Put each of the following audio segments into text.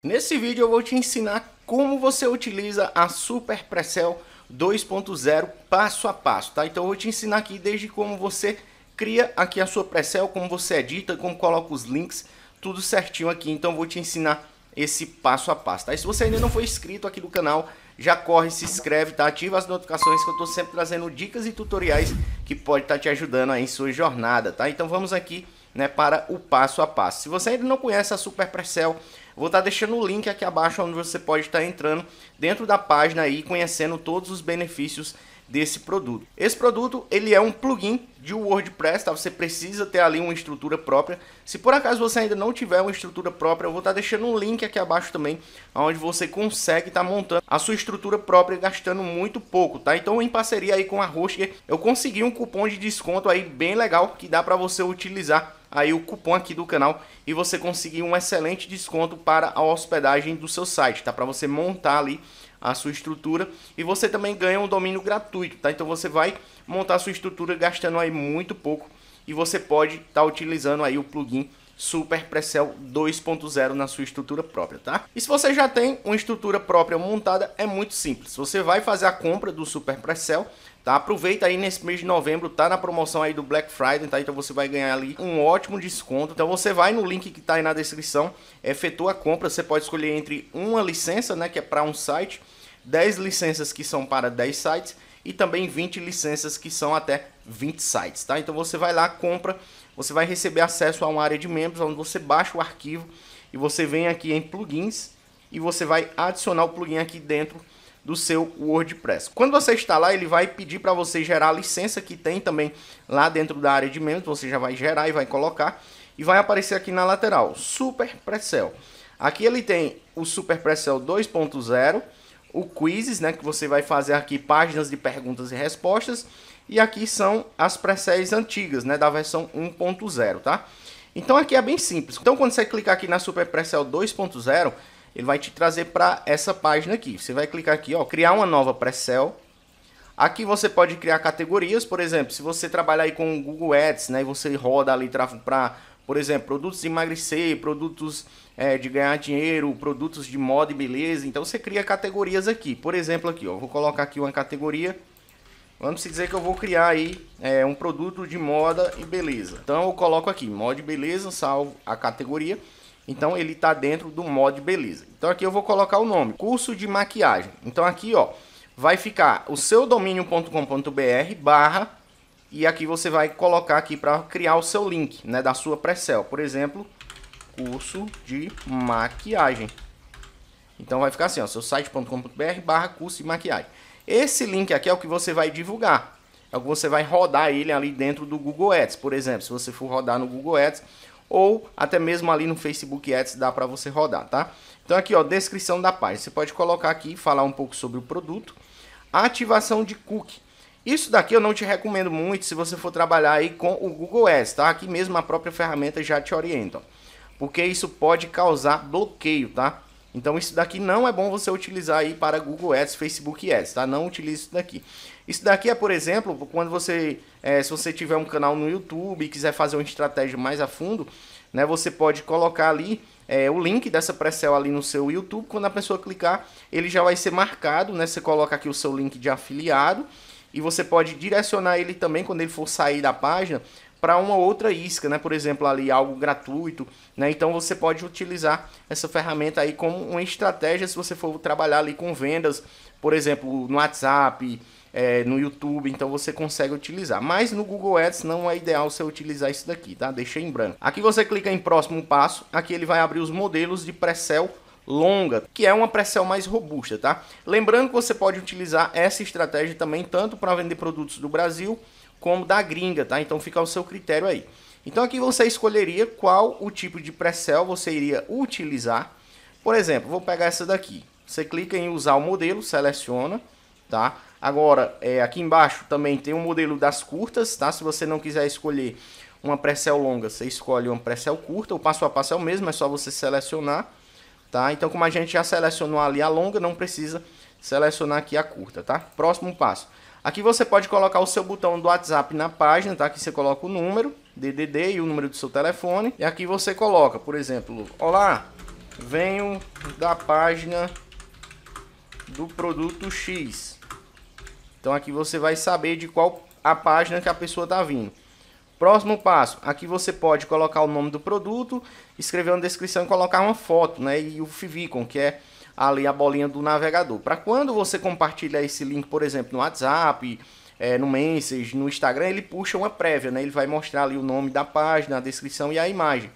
Nesse vídeo eu vou te ensinar como você utiliza a Super Precel 2.0 passo a passo, tá? Então eu vou te ensinar aqui desde como você cria aqui a sua Precel, como você edita, como coloca os links, tudo certinho aqui. Então eu vou te ensinar esse passo a passo, tá? E se você ainda não foi inscrito aqui no canal, já corre, se inscreve, tá? Ativa as notificações que eu tô sempre trazendo dicas e tutoriais que pode estar tá te ajudando aí em sua jornada, tá? Então vamos aqui, né, para o passo a passo. Se você ainda não conhece a Super Precel, Vou estar tá deixando o link aqui abaixo onde você pode estar tá entrando dentro da página e conhecendo todos os benefícios desse produto. Esse produto ele é um plugin de WordPress, tá? Você precisa ter ali uma estrutura própria. Se por acaso você ainda não tiver uma estrutura própria, eu vou estar tá deixando um link aqui abaixo também, onde você consegue estar tá montando a sua estrutura própria gastando muito pouco, tá? Então, em parceria aí com a Hostger, eu consegui um cupom de desconto aí bem legal que dá para você utilizar aí o cupom aqui do canal e você conseguir um excelente desconto para a hospedagem do seu site, tá? Para você montar ali a sua estrutura e você também ganha um domínio gratuito, tá? Então você vai montar sua estrutura gastando aí muito pouco e você pode estar tá utilizando aí o plugin Super Precel 2.0 na sua estrutura própria, tá? E se você já tem uma estrutura própria montada, é muito simples. Você vai fazer a compra do Super Precel, tá? Aproveita aí nesse mês de novembro, tá na promoção aí do Black Friday, tá? Então você vai ganhar ali um ótimo desconto. Então você vai no link que tá aí na descrição, efetua a compra, você pode escolher entre uma licença, né, que é para um site, 10 licenças que são para 10 sites e também 20 licenças que são até 20 sites, tá? Então você vai lá, compra, você vai receber acesso a uma área de membros onde você baixa o arquivo e você vem aqui em plugins e você vai adicionar o plugin aqui dentro do seu WordPress. Quando você instalar, ele vai pedir para você gerar a licença que tem também lá dentro da área de membros, você já vai gerar e vai colocar e vai aparecer aqui na lateral, Super Aqui ele tem o Super 2.0 o quizzes, né, que você vai fazer aqui páginas de perguntas e respostas, e aqui são as pré antigas, né, da versão 1.0, tá? Então aqui é bem simples. Então quando você clicar aqui na Super pré 2.0, ele vai te trazer para essa página aqui. Você vai clicar aqui, ó, criar uma nova pré Aqui você pode criar categorias, por exemplo, se você trabalhar aí com o Google Ads, né, e você roda ali tráfego para por exemplo, produtos de emagrecer, produtos é, de ganhar dinheiro, produtos de moda e beleza. Então você cria categorias aqui. Por exemplo, aqui, ó, vou colocar aqui uma categoria. Vamos dizer que eu vou criar aí é, um produto de moda e beleza. Então eu coloco aqui moda e beleza, salvo a categoria. Então ele está dentro do mod beleza. Então aqui eu vou colocar o nome, curso de maquiagem. Então aqui ó, vai ficar o seu domínio.com.br barra e aqui você vai colocar aqui para criar o seu link né, da sua pré-sell. Por exemplo, curso de maquiagem. Então vai ficar assim, ó, seu site.com.br barra curso de maquiagem. Esse link aqui é o que você vai divulgar. É o que você vai rodar ele ali dentro do Google Ads, por exemplo. Se você for rodar no Google Ads ou até mesmo ali no Facebook Ads dá para você rodar, tá? Então aqui, ó, descrição da página. Você pode colocar aqui, falar um pouco sobre o produto. Ativação de cookie. Isso daqui eu não te recomendo muito se você for trabalhar aí com o Google Ads, tá? Aqui mesmo a própria ferramenta já te orienta, porque isso pode causar bloqueio, tá? Então isso daqui não é bom você utilizar aí para Google Ads, Facebook Ads, tá? Não utilize isso daqui. Isso daqui é, por exemplo, quando você, é, se você tiver um canal no YouTube e quiser fazer uma estratégia mais a fundo, né? Você pode colocar ali é, o link dessa pré ali no seu YouTube. Quando a pessoa clicar, ele já vai ser marcado, né? Você coloca aqui o seu link de afiliado e você pode direcionar ele também quando ele for sair da página para uma outra isca, né? Por exemplo, ali algo gratuito, né? Então você pode utilizar essa ferramenta aí como uma estratégia se você for trabalhar ali com vendas, por exemplo, no WhatsApp, é, no YouTube, então você consegue utilizar. Mas no Google Ads não é ideal você utilizar isso daqui, tá? Deixei em branco. Aqui você clica em próximo passo, aqui ele vai abrir os modelos de pré-sell longa, que é uma pressão mais robusta, tá? Lembrando que você pode utilizar essa estratégia também tanto para vender produtos do Brasil como da gringa, tá? Então fica ao seu critério aí. Então aqui você escolheria qual o tipo de pré-sell você iria utilizar. Por exemplo, vou pegar essa daqui. Você clica em usar o modelo, seleciona, tá? Agora, é, aqui embaixo também tem o um modelo das curtas, tá? Se você não quiser escolher uma pré-sell longa, você escolhe uma pré-sell curta. O passo a passo é o mesmo, é só você selecionar Tá? Então, como a gente já selecionou ali a longa, não precisa selecionar aqui a curta, tá? Próximo passo. Aqui você pode colocar o seu botão do WhatsApp na página, tá? Aqui você coloca o número, DDD e o número do seu telefone. E aqui você coloca, por exemplo, Olá, venho da página do produto X. Então aqui você vai saber de qual a página que a pessoa está vindo. Próximo passo, aqui você pode colocar o nome do produto, escrever uma descrição e colocar uma foto, né? E o favicon, que é ali a bolinha do navegador. Para quando você compartilhar esse link, por exemplo, no WhatsApp, é, no Message, no Instagram, ele puxa uma prévia, né? Ele vai mostrar ali o nome da página, a descrição e a imagem,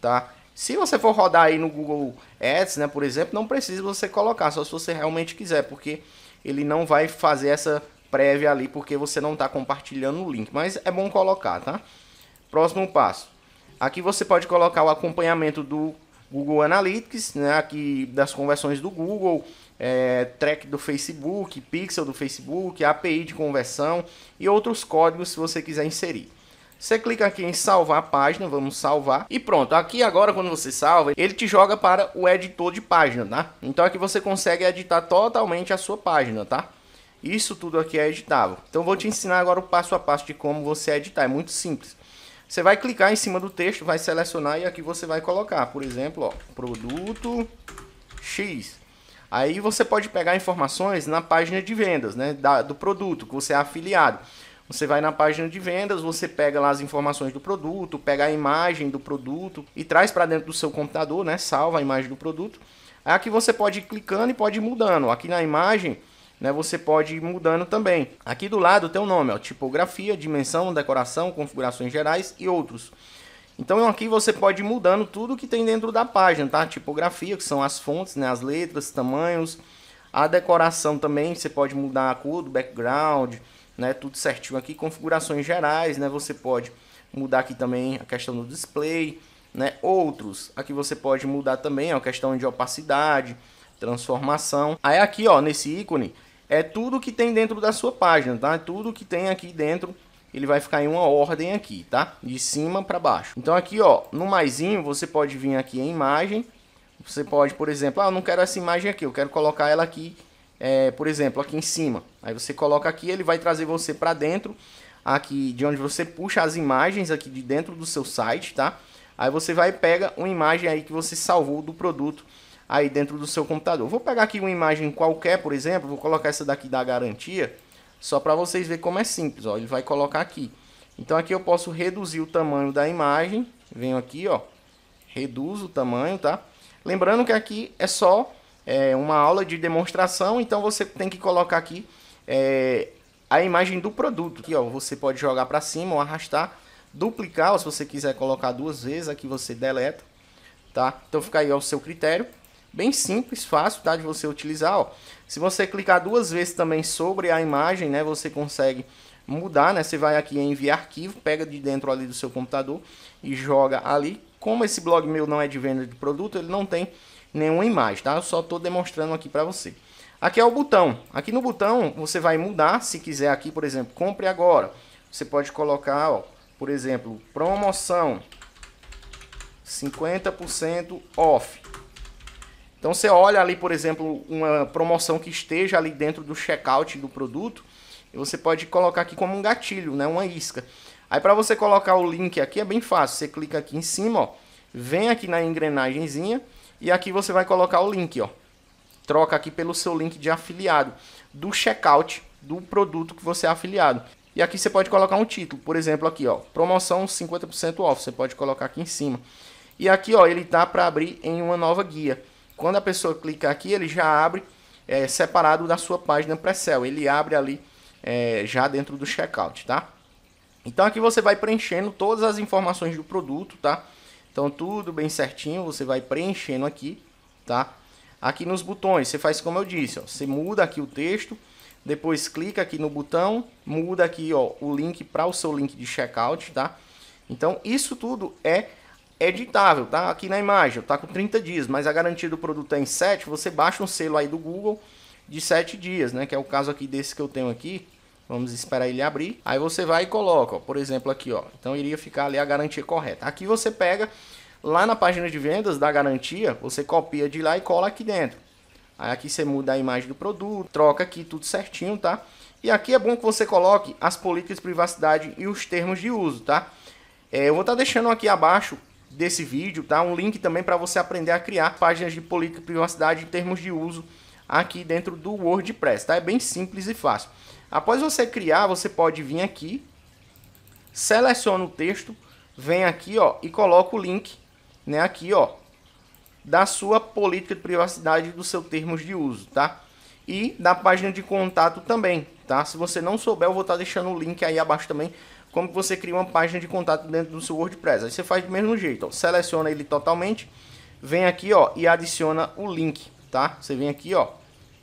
tá? Se você for rodar aí no Google Ads, né, por exemplo, não precisa você colocar, só se você realmente quiser, porque ele não vai fazer essa prévia ali, porque você não está compartilhando o link. Mas é bom colocar, tá? Próximo passo. Aqui você pode colocar o acompanhamento do Google Analytics, né? Aqui das conversões do Google, é, track do Facebook, pixel do Facebook, API de conversão e outros códigos se você quiser inserir. Você clica aqui em salvar a página, vamos salvar. E pronto, aqui agora quando você salva, ele te joga para o editor de página, tá? Então aqui você consegue editar totalmente a sua página, tá? Isso tudo aqui é editável. Então vou te ensinar agora o passo a passo de como você editar. É muito simples. Você vai clicar em cima do texto, vai selecionar e aqui você vai colocar, por exemplo, ó, produto X. Aí você pode pegar informações na página de vendas, né, da, do produto que você é afiliado. Você vai na página de vendas, você pega lá as informações do produto, pega a imagem do produto e traz para dentro do seu computador, né? Salva a imagem do produto. Aqui você pode ir clicando e pode ir mudando. Aqui na imagem né, você pode ir mudando também. Aqui do lado tem o nome, ó, tipografia, dimensão, decoração, configurações gerais e outros. Então aqui você pode ir mudando tudo que tem dentro da página, tá? Tipografia, que são as fontes, né, as letras, tamanhos, a decoração também, você pode mudar a cor do background, né, tudo certinho aqui, configurações gerais, né, você pode mudar aqui também a questão do display, né, outros. Aqui você pode mudar também a questão de opacidade, transformação. Aí aqui, ó, nesse ícone, é tudo que tem dentro da sua página, tá? Tudo que tem aqui dentro, ele vai ficar em uma ordem aqui, tá? De cima para baixo. Então aqui, ó, no maisinho, você pode vir aqui em imagem. Você pode, por exemplo, ah, eu não quero essa imagem aqui, eu quero colocar ela aqui, é, por exemplo, aqui em cima. Aí você coloca aqui, ele vai trazer você para dentro, aqui de onde você puxa as imagens aqui de dentro do seu site, tá? Aí você vai e pega uma imagem aí que você salvou do produto aí dentro do seu computador. Vou pegar aqui uma imagem qualquer, por exemplo, vou colocar essa daqui da garantia, só para vocês verem como é simples, ó, ele vai colocar aqui. Então aqui eu posso reduzir o tamanho da imagem, venho aqui, ó, reduzo o tamanho, tá? Lembrando que aqui é só é, uma aula de demonstração, então você tem que colocar aqui é, a imagem do produto. Aqui, ó, você pode jogar para cima ou arrastar, duplicar, ou se você quiser colocar duas vezes, aqui você deleta, tá? Então fica aí ao seu critério bem simples, fácil tá, de você utilizar. Ó. Se você clicar duas vezes também sobre a imagem, né, você consegue mudar, né? Você vai aqui em enviar arquivo, pega de dentro ali do seu computador e joga ali. Como esse blog meu não é de venda de produto, ele não tem nenhuma imagem, tá? Eu só estou demonstrando aqui para você. Aqui é o botão. Aqui no botão você vai mudar, se quiser aqui, por exemplo, compre agora. Você pode colocar, ó, por exemplo, promoção 50% off. Então você olha ali, por exemplo, uma promoção que esteja ali dentro do checkout do produto, e você pode colocar aqui como um gatilho, né, uma isca. Aí para você colocar o link aqui é bem fácil, você clica aqui em cima, ó, vem aqui na engrenagemzinha e aqui você vai colocar o link, ó. Troca aqui pelo seu link de afiliado do checkout do produto que você é afiliado. E aqui você pode colocar um título, por exemplo, aqui, ó, promoção 50% off, você pode colocar aqui em cima. E aqui, ó, ele tá para abrir em uma nova guia. Quando a pessoa clica aqui, ele já abre é, separado da sua página pré-sell. Ele abre ali é, já dentro do checkout, tá? Então aqui você vai preenchendo todas as informações do produto, tá? Então tudo bem certinho, você vai preenchendo aqui, tá? Aqui nos botões, você faz como eu disse, ó, você muda aqui o texto, depois clica aqui no botão, muda aqui ó, o link para o seu link de checkout, tá? Então isso tudo é é editável, tá aqui na imagem, tá com 30 dias, mas a garantia do produto é em 7, você baixa um selo aí do Google de 7 dias, né? Que é o caso aqui desse que eu tenho aqui. Vamos esperar ele abrir. Aí você vai e coloca, ó, por exemplo, aqui, ó. Então iria ficar ali a garantia correta. Aqui você pega lá na página de vendas da garantia, você copia de lá e cola aqui dentro. Aí aqui você muda a imagem do produto, troca aqui tudo certinho, tá? E aqui é bom que você coloque as políticas de privacidade e os termos de uso, tá? É, eu vou estar tá deixando aqui abaixo desse vídeo, tá? Um link também para você aprender a criar páginas de política e privacidade em termos de uso aqui dentro do WordPress, tá? É bem simples e fácil. Após você criar, você pode vir aqui, seleciona o texto, vem aqui, ó, e coloca o link, né, aqui, ó, da sua política de privacidade do seu termos de uso, tá? E da página de contato também, tá? Se você não souber, eu vou estar tá deixando o link aí abaixo também como você cria uma página de contato dentro do seu WordPress. Aí você faz do mesmo jeito, ó. seleciona ele totalmente, vem aqui ó, e adiciona o link, tá? Você vem aqui, ó,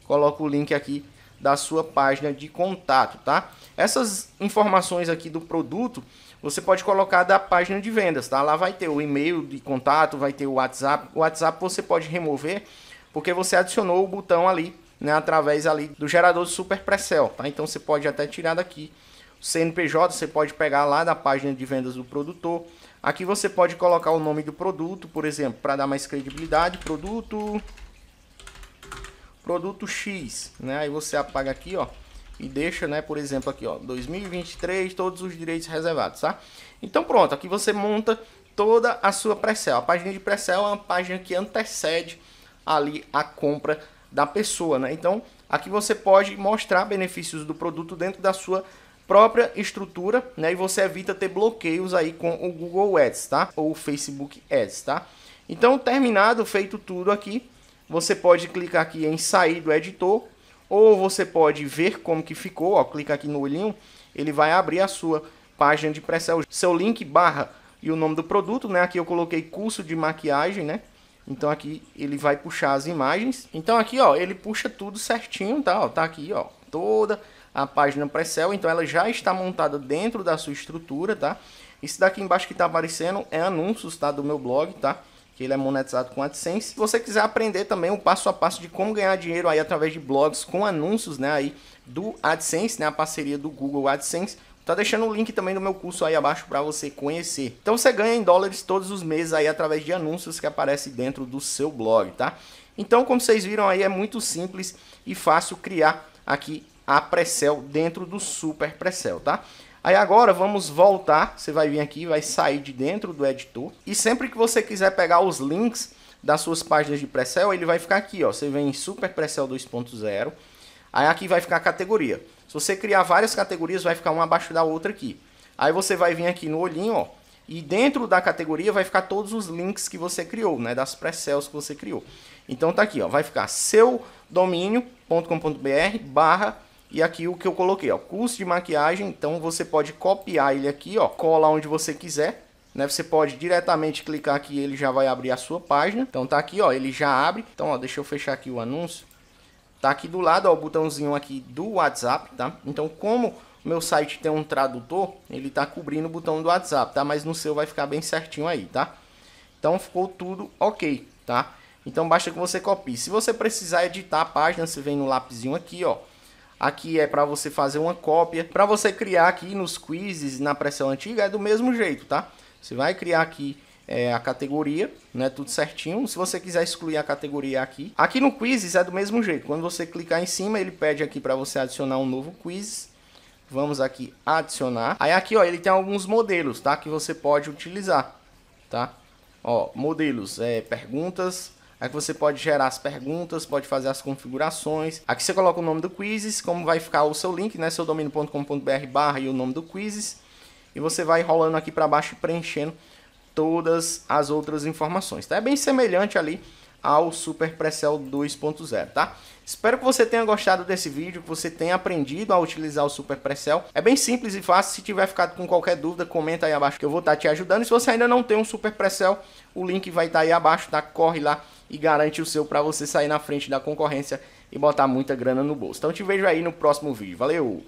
coloca o link aqui da sua página de contato, tá? Essas informações aqui do produto, você pode colocar da página de vendas, tá? Lá vai ter o e-mail de contato, vai ter o WhatsApp. O WhatsApp você pode remover porque você adicionou o botão ali, né, através ali do gerador de Super Precel, tá? Então você pode até tirar daqui CNPJ você pode pegar lá da página de vendas do produtor. Aqui você pode colocar o nome do produto, por exemplo, para dar mais credibilidade, produto produto X, né? Aí você apaga aqui, ó, e deixa, né, por exemplo, aqui, ó, 2023, todos os direitos reservados, tá? Então pronto, aqui você monta toda a sua pré-sale. A página de pré-sale é uma página que antecede ali a compra da pessoa, né? Então, aqui você pode mostrar benefícios do produto dentro da sua própria estrutura, né? E você evita ter bloqueios aí com o Google Ads, tá? Ou o Facebook Ads, tá? Então, terminado, feito tudo aqui, você pode clicar aqui em sair do editor, ou você pode ver como que ficou, ó, clica aqui no olhinho, ele vai abrir a sua página de pré seu link barra e o nome do produto, né? Aqui eu coloquei curso de maquiagem, né? Então aqui ele vai puxar as imagens. Então aqui, ó, ele puxa tudo certinho, tá? Ó, tá aqui, ó, toda a página Precel, então ela já está montada dentro da sua estrutura, tá? Isso daqui embaixo que está aparecendo é anúncios, tá? Do meu blog, tá? Que ele é monetizado com AdSense. Se você quiser aprender também o passo a passo de como ganhar dinheiro aí através de blogs com anúncios, né? Aí do AdSense, né? A parceria do Google AdSense. Tá deixando o link também do meu curso aí abaixo para você conhecer. Então você ganha em dólares todos os meses aí através de anúncios que aparecem dentro do seu blog, tá? Então, como vocês viram aí, é muito simples e fácil criar aqui a Precel dentro do Super Precel, tá? Aí agora vamos voltar, você vai vir aqui, vai sair de dentro do editor e sempre que você quiser pegar os links das suas páginas de Precel, ele vai ficar aqui, ó, você vem em Super Precel 2.0, aí aqui vai ficar a categoria. Se você criar várias categorias, vai ficar uma abaixo da outra aqui. Aí você vai vir aqui no olhinho, ó, e dentro da categoria vai ficar todos os links que você criou, né, das Precels que você criou. Então tá aqui, ó, vai ficar seu domínio.com.br barra e aqui o que eu coloquei, ó, custo de maquiagem, então você pode copiar ele aqui, ó, cola onde você quiser, né? Você pode diretamente clicar aqui e ele já vai abrir a sua página. Então tá aqui, ó, ele já abre. Então, ó, deixa eu fechar aqui o anúncio. Tá aqui do lado, ó, o botãozinho aqui do WhatsApp, tá? Então, como meu site tem um tradutor, ele tá cobrindo o botão do WhatsApp, tá? Mas no seu vai ficar bem certinho aí, tá? Então ficou tudo ok, tá? Então basta que você copie. Se você precisar editar a página, você vem no lápisinho aqui, ó Aqui é para você fazer uma cópia. Para você criar aqui nos quizzes, na pressão antiga, é do mesmo jeito, tá? Você vai criar aqui é, a categoria, né? Tudo certinho. Se você quiser excluir a categoria aqui. Aqui no quizzes é do mesmo jeito. Quando você clicar em cima, ele pede aqui para você adicionar um novo quiz. Vamos aqui adicionar. Aí aqui, ó, ele tem alguns modelos, tá? Que você pode utilizar, tá? Ó, modelos, é, perguntas, Aqui é você pode gerar as perguntas, pode fazer as configurações. Aqui você coloca o nome do quizzes, como vai ficar o seu link, né? Seu domínio.com.br barra e o nome do quizzes. E você vai rolando aqui para baixo e preenchendo todas as outras informações. Tá? É bem semelhante ali ao Super Precel 2.0, tá? Espero que você tenha gostado desse vídeo, que você tenha aprendido a utilizar o Super Precel. É bem simples e fácil, se tiver ficado com qualquer dúvida, comenta aí abaixo que eu vou estar tá te ajudando. E se você ainda não tem um Super Precel, o link vai estar tá aí abaixo, tá? Corre lá e garante o seu para você sair na frente da concorrência e botar muita grana no bolso. Então te vejo aí no próximo vídeo. Valeu!